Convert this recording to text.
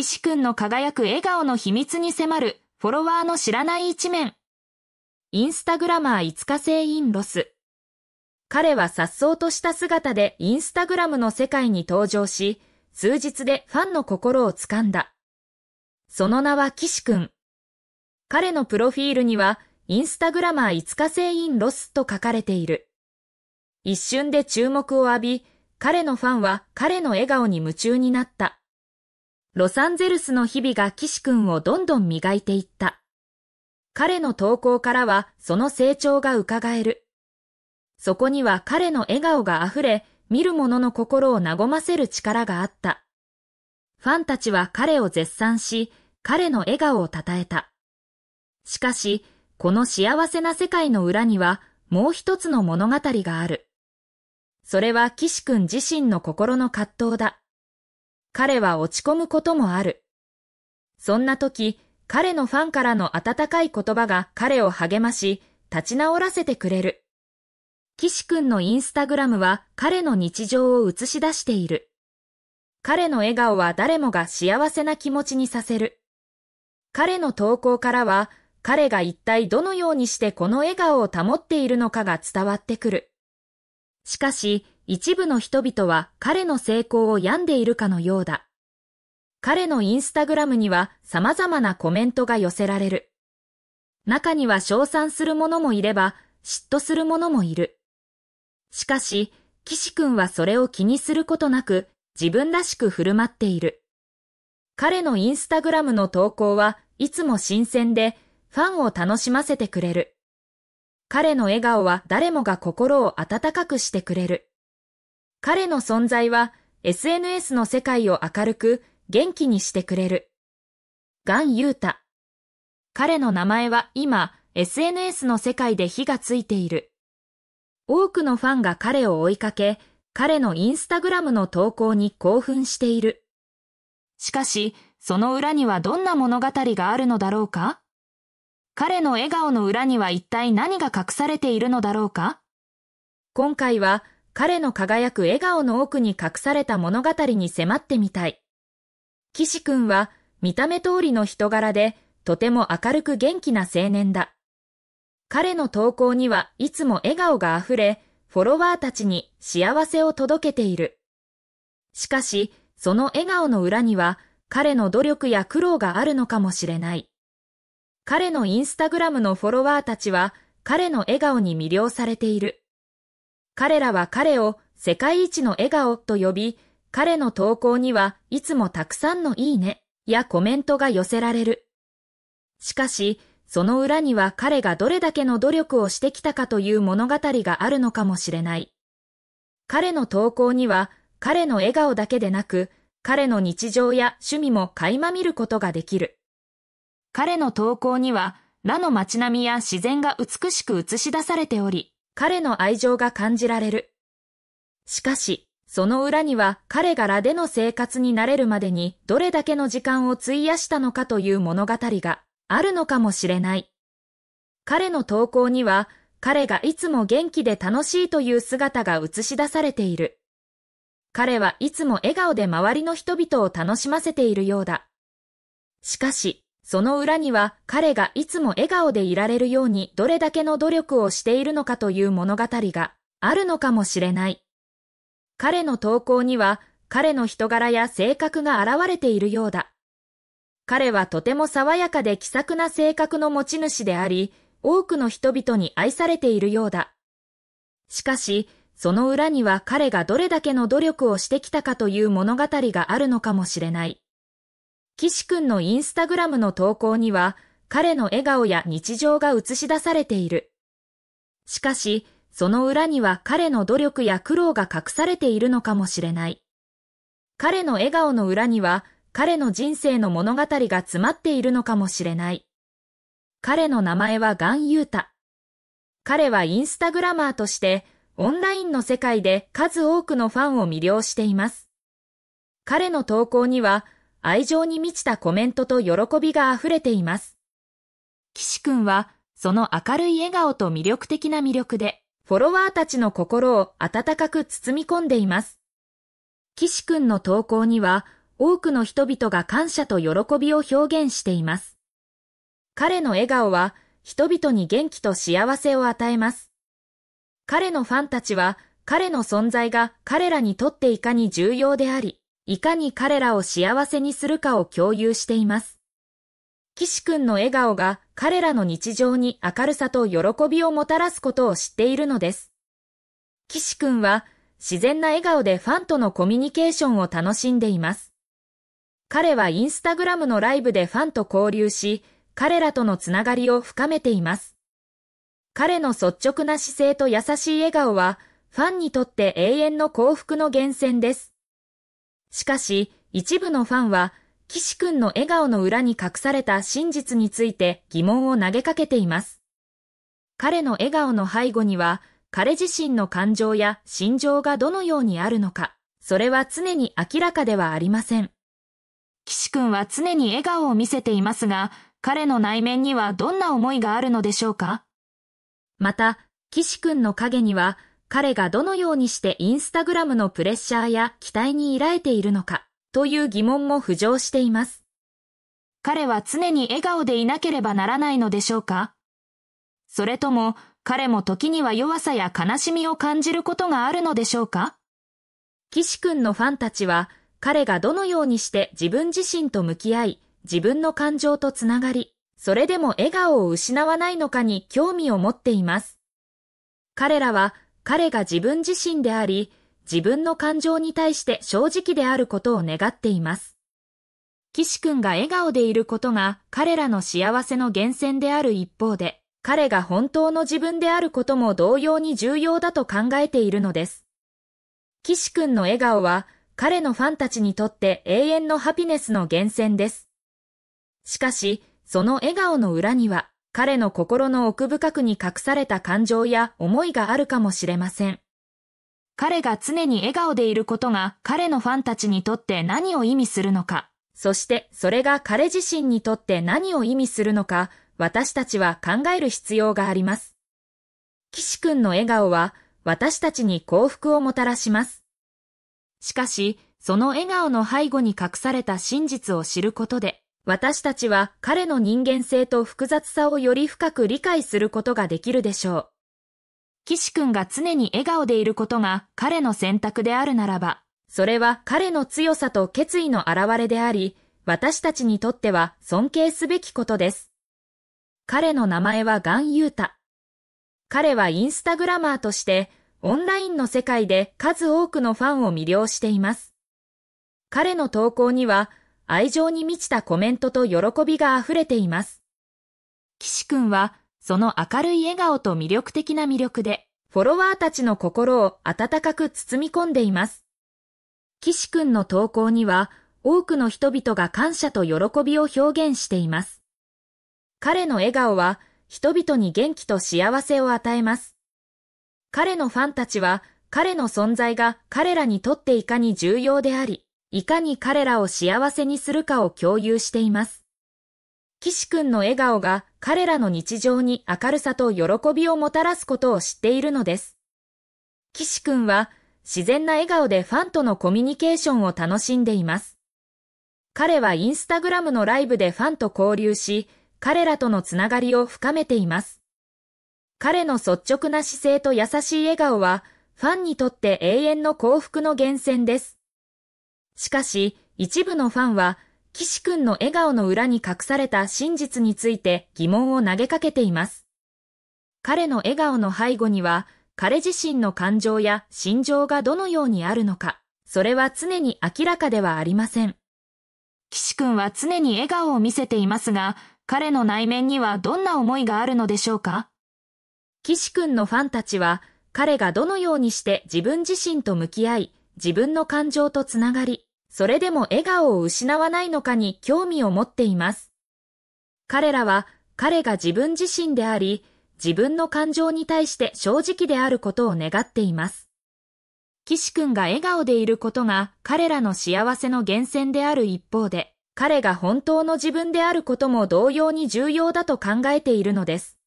岸くんの輝く笑顔の秘密に迫るフォロワーの知らない一面。インスタグラマー5日制インロス。彼は颯爽とした姿でインスタグラムの世界に登場し、数日でファンの心をつかんだ。その名は岸くん。彼のプロフィールには、インスタグラマー5日制インロスと書かれている。一瞬で注目を浴び、彼のファンは彼の笑顔に夢中になった。ロサンゼルスの日々が岸くんをどんどん磨いていった。彼の投稿からはその成長が伺える。そこには彼の笑顔が溢れ、見る者の心を和ませる力があった。ファンたちは彼を絶賛し、彼の笑顔を称えた。しかし、この幸せな世界の裏には、もう一つの物語がある。それは岸くん自身の心の葛藤だ。彼は落ち込むこともある。そんな時、彼のファンからの温かい言葉が彼を励まし、立ち直らせてくれる。岸くんのインスタグラムは彼の日常を映し出している。彼の笑顔は誰もが幸せな気持ちにさせる。彼の投稿からは、彼が一体どのようにしてこの笑顔を保っているのかが伝わってくる。しかし、一部の人々は彼の成功を病んでいるかのようだ。彼のインスタグラムには様々なコメントが寄せられる。中には称賛する者もいれば、嫉妬する者もいる。しかし、岸君はそれを気にすることなく、自分らしく振る舞っている。彼のインスタグラムの投稿はいつも新鮮で、ファンを楽しませてくれる。彼の笑顔は誰もが心を温かくしてくれる。彼の存在は SNS の世界を明るく元気にしてくれる。ガン・ユータ。彼の名前は今 SNS の世界で火がついている。多くのファンが彼を追いかけ、彼のインスタグラムの投稿に興奮している。しかし、その裏にはどんな物語があるのだろうか彼の笑顔の裏には一体何が隠されているのだろうか今回は彼の輝く笑顔の奥に隠された物語に迫ってみたい。岸くんは見た目通りの人柄で、とても明るく元気な青年だ。彼の投稿にはいつも笑顔が溢れ、フォロワーたちに幸せを届けている。しかし、その笑顔の裏には、彼の努力や苦労があるのかもしれない。彼のインスタグラムのフォロワーたちは、彼の笑顔に魅了されている。彼らは彼を世界一の笑顔と呼び、彼の投稿にはいつもたくさんのいいねやコメントが寄せられる。しかし、その裏には彼がどれだけの努力をしてきたかという物語があるのかもしれない。彼の投稿には彼の笑顔だけでなく、彼の日常や趣味も垣間見ることができる。彼の投稿には、らの街並みや自然が美しく映し出されており、彼の愛情が感じられる。しかし、その裏には彼がラでの生活に慣れるまでにどれだけの時間を費やしたのかという物語があるのかもしれない。彼の投稿には彼がいつも元気で楽しいという姿が映し出されている。彼はいつも笑顔で周りの人々を楽しませているようだ。しかし、その裏には彼がいつも笑顔でいられるようにどれだけの努力をしているのかという物語があるのかもしれない。彼の投稿には彼の人柄や性格が現れているようだ。彼はとても爽やかで気さくな性格の持ち主であり、多くの人々に愛されているようだ。しかし、その裏には彼がどれだけの努力をしてきたかという物語があるのかもしれない。岸くんのインスタグラムの投稿には、彼の笑顔や日常が映し出されている。しかし、その裏には彼の努力や苦労が隠されているのかもしれない。彼の笑顔の裏には、彼の人生の物語が詰まっているのかもしれない。彼の名前はガン・ユータ。彼はインスタグラマーとして、オンラインの世界で数多くのファンを魅了しています。彼の投稿には、愛情に満ちたコメントと喜びが溢れています。岸くんは、その明るい笑顔と魅力的な魅力で、フォロワーたちの心を温かく包み込んでいます。岸くんの投稿には、多くの人々が感謝と喜びを表現しています。彼の笑顔は、人々に元気と幸せを与えます。彼のファンたちは、彼の存在が彼らにとっていかに重要であり、いかに彼らを幸せにするかを共有しています。岸くんの笑顔が彼らの日常に明るさと喜びをもたらすことを知っているのです。岸くんは自然な笑顔でファンとのコミュニケーションを楽しんでいます。彼はインスタグラムのライブでファンと交流し、彼らとのつながりを深めています。彼の率直な姿勢と優しい笑顔は、ファンにとって永遠の幸福の源泉です。しかし、一部のファンは、岸くんの笑顔の裏に隠された真実について疑問を投げかけています。彼の笑顔の背後には、彼自身の感情や心情がどのようにあるのか、それは常に明らかではありません。岸くんは常に笑顔を見せていますが、彼の内面にはどんな思いがあるのでしょうかまた、岸くんの影には彼がどのようにしてインスタグラムのプレッシャーや期待に依えているのかという疑問も浮上しています。彼は常に笑顔でいなければならないのでしょうかそれとも彼も時には弱さや悲しみを感じることがあるのでしょうか岸君のファンたちは彼がどのようにして自分自身と向き合い自分の感情とつながりそれでも笑顔を失わないのかに興味を持っています。彼らは彼が自分自身であり、自分の感情に対して正直であることを願っています。岸くんが笑顔でいることが彼らの幸せの源泉である一方で、彼が本当の自分であることも同様に重要だと考えているのです。岸くんの笑顔は彼のファンたちにとって永遠のハピネスの源泉です。しかし、その笑顔の裏には、彼の心の奥深くに隠された感情や思いがあるかもしれません。彼が常に笑顔でいることが彼のファンたちにとって何を意味するのか、そしてそれが彼自身にとって何を意味するのか、私たちは考える必要があります。岸くんの笑顔は私たちに幸福をもたらします。しかし、その笑顔の背後に隠された真実を知ることで、私たちは彼の人間性と複雑さをより深く理解することができるでしょう。岸君が常に笑顔でいることが彼の選択であるならば、それは彼の強さと決意の表れであり、私たちにとっては尊敬すべきことです。彼の名前はガン・ユータ。彼はインスタグラマーとして、オンラインの世界で数多くのファンを魅了しています。彼の投稿には、愛情に満ちたコメントと喜びが溢れています。岸くんは、その明るい笑顔と魅力的な魅力で、フォロワーたちの心を温かく包み込んでいます。岸くんの投稿には、多くの人々が感謝と喜びを表現しています。彼の笑顔は、人々に元気と幸せを与えます。彼のファンたちは、彼の存在が彼らにとっていかに重要であり、いかに彼らを幸せにするかを共有しています。岸くんの笑顔が彼らの日常に明るさと喜びをもたらすことを知っているのです。岸くんは自然な笑顔でファンとのコミュニケーションを楽しんでいます。彼はインスタグラムのライブでファンと交流し、彼らとのつながりを深めています。彼の率直な姿勢と優しい笑顔は、ファンにとって永遠の幸福の源泉です。しかし、一部のファンは、岸くんの笑顔の裏に隠された真実について疑問を投げかけています。彼の笑顔の背後には、彼自身の感情や心情がどのようにあるのか、それは常に明らかではありません。岸くんは常に笑顔を見せていますが、彼の内面にはどんな思いがあるのでしょうか岸くんのファンたちは、彼がどのようにして自分自身と向き合い、自分の感情とつながり、それでも笑顔を失わないのかに興味を持っています。彼らは彼が自分自身であり、自分の感情に対して正直であることを願っています。岸君が笑顔でいることが彼らの幸せの源泉である一方で、彼が本当の自分であることも同様に重要だと考えているのです。